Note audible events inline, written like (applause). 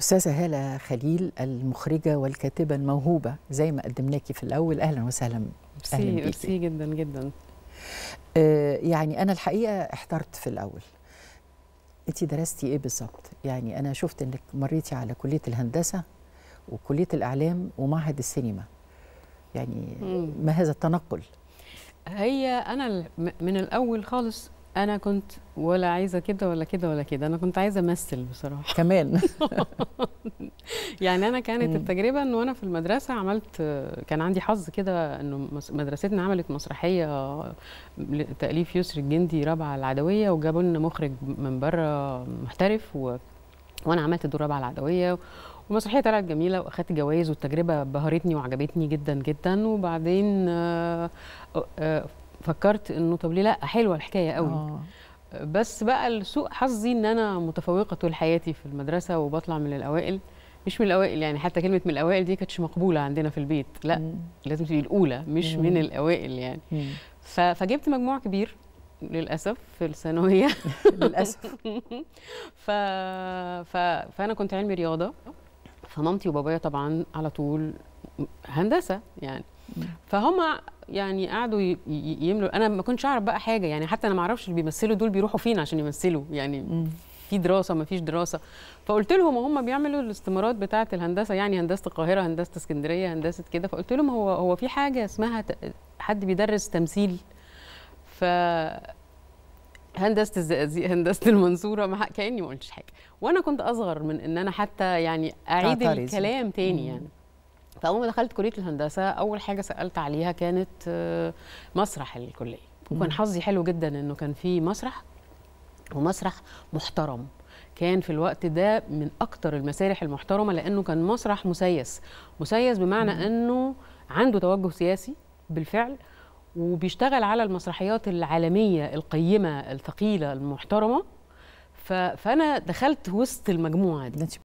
أستاذة هالة خليل المخرجة والكاتبة الموهوبة زي ما قدمناكي في الأول أهلا وسهلا أهلا بيكي ميرسي جدا جدا آه يعني أنا الحقيقة احترت في الأول أنت درستي إيه بالظبط؟ يعني أنا شفت إنك مريتي على كلية الهندسة وكلية الإعلام ومعهد السينما يعني ما هذا التنقل؟ هي أنا من الأول خالص انا كنت ولا عايزه كده ولا كده ولا كده انا كنت عايزه امثل بصراحه كمان (laughs) يعني انا كانت التجربه ان وانا في المدرسه عملت كان عندي حظ كده انه مدرستنا عملت مسرحيه لتاليف يسري الجندي رابعه العدويه وجابوا لنا مخرج من بره محترف و... وانا عملت دور رابعه العدويه ومسرحية طلعت جميله واخدت جوائز والتجربه بهرتني وعجبتني جدا جدا وبعدين آه، آه، فكرت انه طب ليه لا حلوه الحكايه قوي أوه. بس بقى لسوء حظي ان انا متفوقه طول حياتي في المدرسه وبطلع من الاوائل مش من الاوائل يعني حتى كلمه من الاوائل دي كانتش مقبوله عندنا في البيت لا مم. لازم تبقي الاولى مش مم. من الاوائل يعني مم. فجبت مجموع كبير للاسف في الثانويه (laughs) (laughs) للاسف ف... ف... فانا كنت علمي رياضه فمامتي وبابايا طبعا على طول هندسه يعني فهم يعني قعدوا يملوا انا ما كنتش اعرف بقى حاجه يعني حتى انا ما اعرفش اللي بيمثلوا دول بيروحوا فين عشان يمثلوا يعني م. في دراسه ما فيش دراسه فقلت لهم هم بيعملوا الاستمارات بتاعه الهندسه يعني هندسه القاهره هندسه اسكندريه هندسه كده فقلت لهم هو هو في حاجه اسمها حد بيدرس تمثيل ف هندسه الزقازيق هندسه المنصوره ما كاني ما قلتش حاجه وانا كنت اصغر من ان انا حتى يعني اعيد الكلام تاني يعني فاول ما دخلت كليه الهندسه اول حاجه سالت عليها كانت آه، مسرح الكليه وكان حظي حلو جدا انه كان في مسرح ومسرح محترم كان في الوقت ده من اكتر المسارح المحترمه لانه كان مسرح مسيس مسيس بمعنى انه عنده توجه سياسي بالفعل وبيشتغل على المسرحيات العالميه القيمه الثقيله المحترمه فانا دخلت وسط المجموعه دي